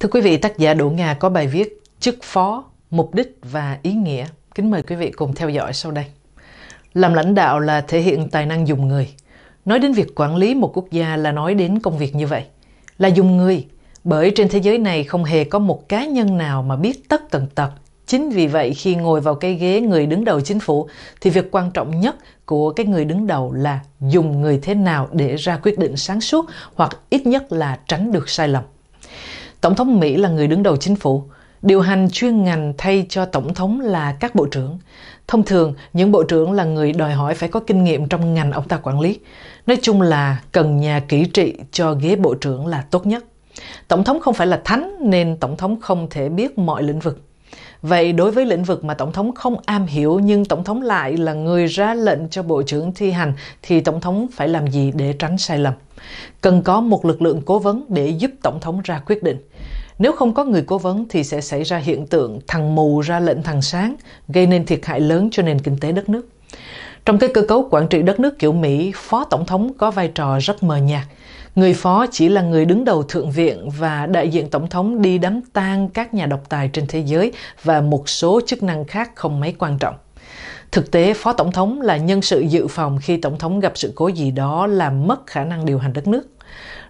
Thưa quý vị, tác giả Đỗ Nga có bài viết Chức phó, mục đích và ý nghĩa. Kính mời quý vị cùng theo dõi sau đây. Làm lãnh đạo là thể hiện tài năng dùng người. Nói đến việc quản lý một quốc gia là nói đến công việc như vậy. Là dùng người, bởi trên thế giới này không hề có một cá nhân nào mà biết tất tần tật. Chính vì vậy khi ngồi vào cái ghế người đứng đầu chính phủ thì việc quan trọng nhất của cái người đứng đầu là dùng người thế nào để ra quyết định sáng suốt hoặc ít nhất là tránh được sai lầm. Tổng thống Mỹ là người đứng đầu chính phủ, điều hành chuyên ngành thay cho tổng thống là các bộ trưởng. Thông thường, những bộ trưởng là người đòi hỏi phải có kinh nghiệm trong ngành ông ta quản lý. Nói chung là cần nhà kỹ trị cho ghế bộ trưởng là tốt nhất. Tổng thống không phải là thánh nên tổng thống không thể biết mọi lĩnh vực. Vậy đối với lĩnh vực mà Tổng thống không am hiểu nhưng Tổng thống lại là người ra lệnh cho Bộ trưởng thi hành thì Tổng thống phải làm gì để tránh sai lầm? Cần có một lực lượng cố vấn để giúp Tổng thống ra quyết định. Nếu không có người cố vấn thì sẽ xảy ra hiện tượng thằng mù ra lệnh thằng sáng, gây nên thiệt hại lớn cho nền kinh tế đất nước. Trong cái cơ cấu quản trị đất nước kiểu Mỹ, phó tổng thống có vai trò rất mờ nhạt. Người phó chỉ là người đứng đầu thượng viện và đại diện tổng thống đi đám tang các nhà độc tài trên thế giới và một số chức năng khác không mấy quan trọng. Thực tế, phó tổng thống là nhân sự dự phòng khi tổng thống gặp sự cố gì đó làm mất khả năng điều hành đất nước.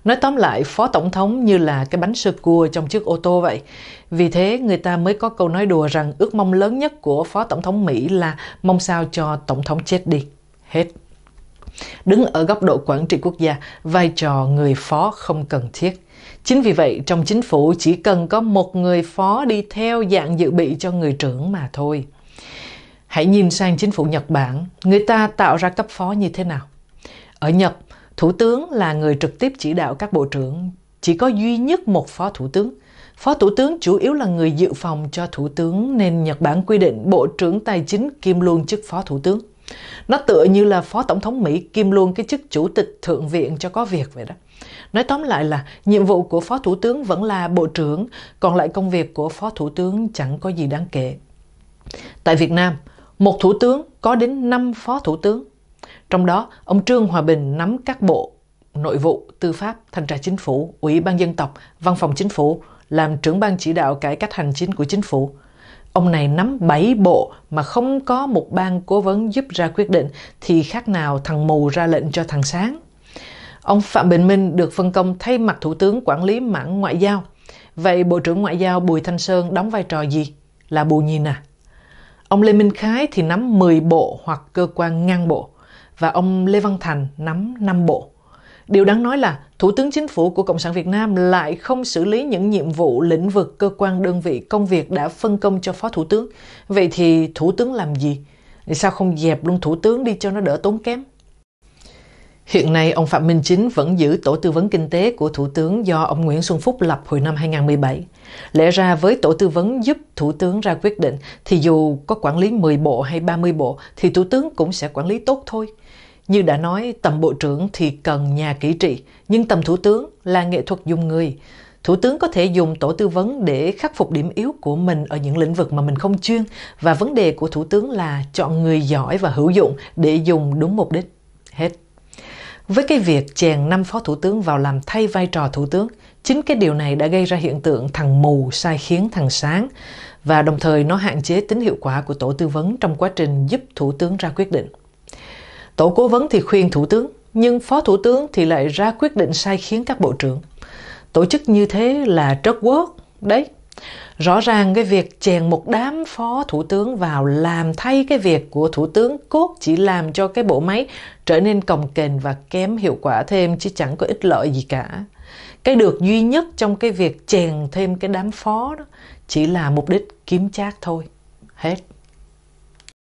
Nói tóm lại, phó tổng thống như là cái bánh sơ cua trong chiếc ô tô vậy. Vì thế, người ta mới có câu nói đùa rằng ước mong lớn nhất của phó tổng thống Mỹ là mong sao cho tổng thống chết đi. Hết. Đứng ở góc độ quản trị quốc gia, vai trò người phó không cần thiết. Chính vì vậy, trong chính phủ chỉ cần có một người phó đi theo dạng dự bị cho người trưởng mà thôi. Hãy nhìn sang chính phủ Nhật Bản, người ta tạo ra cấp phó như thế nào? Ở Nhật, thủ tướng là người trực tiếp chỉ đạo các bộ trưởng, chỉ có duy nhất một phó thủ tướng. Phó thủ tướng chủ yếu là người dự phòng cho thủ tướng nên Nhật Bản quy định bộ trưởng tài chính kiêm luôn chức phó thủ tướng. Nó tựa như là Phó Tổng thống Mỹ kim luôn cái chức Chủ tịch Thượng viện cho có việc vậy đó. Nói tóm lại là nhiệm vụ của Phó Thủ tướng vẫn là Bộ trưởng, còn lại công việc của Phó Thủ tướng chẳng có gì đáng kể. Tại Việt Nam, một Thủ tướng có đến 5 Phó Thủ tướng. Trong đó, ông Trương Hòa Bình nắm các bộ Nội vụ, Tư pháp, Thanh tra Chính phủ, Ủy ban Dân tộc, Văn phòng Chính phủ, làm trưởng ban chỉ đạo cải cách hành chính của Chính phủ – ông này nắm 7 bộ mà không có một ban cố vấn giúp ra quyết định thì khác nào thằng mù ra lệnh cho thằng sáng. Ông Phạm Bình Minh được phân công thay mặt Thủ tướng quản lý mảng ngoại giao. Vậy Bộ trưởng Ngoại giao Bùi Thanh Sơn đóng vai trò gì? Là bù nhìn à? Ông Lê Minh Khái thì nắm 10 bộ hoặc cơ quan ngang bộ và ông Lê Văn Thành nắm 5 bộ. Điều đáng nói là Thủ tướng Chính phủ của Cộng sản Việt Nam lại không xử lý những nhiệm vụ lĩnh vực cơ quan đơn vị công việc đã phân công cho Phó Thủ tướng. Vậy thì Thủ tướng làm gì? sao không dẹp luôn Thủ tướng đi cho nó đỡ tốn kém? Hiện nay, ông Phạm Minh Chính vẫn giữ tổ tư vấn kinh tế của Thủ tướng do ông Nguyễn Xuân Phúc lập hồi năm 2017. Lẽ ra với tổ tư vấn giúp Thủ tướng ra quyết định thì dù có quản lý 10 bộ hay 30 bộ thì Thủ tướng cũng sẽ quản lý tốt thôi. Như đã nói, tầm bộ trưởng thì cần nhà kỹ trị, nhưng tầm thủ tướng là nghệ thuật dùng người. Thủ tướng có thể dùng tổ tư vấn để khắc phục điểm yếu của mình ở những lĩnh vực mà mình không chuyên và vấn đề của thủ tướng là chọn người giỏi và hữu dụng để dùng đúng mục đích. Hết. Với cái việc chèn năm phó thủ tướng vào làm thay vai trò thủ tướng, chính cái điều này đã gây ra hiện tượng thằng mù sai khiến thằng sáng và đồng thời nó hạn chế tính hiệu quả của tổ tư vấn trong quá trình giúp thủ tướng ra quyết định. Tổ cố vấn thì khuyên Thủ tướng, nhưng Phó Thủ tướng thì lại ra quyết định sai khiến các bộ trưởng. Tổ chức như thế là trớt quốc. Đấy, rõ ràng cái việc chèn một đám phó thủ tướng vào làm thay cái việc của thủ tướng cốt chỉ làm cho cái bộ máy trở nên cồng kềnh và kém hiệu quả thêm chứ chẳng có ích lợi gì cả cái được duy nhất trong cái việc chèn thêm cái đám phó đó chỉ là mục đích kiếm chác thôi hết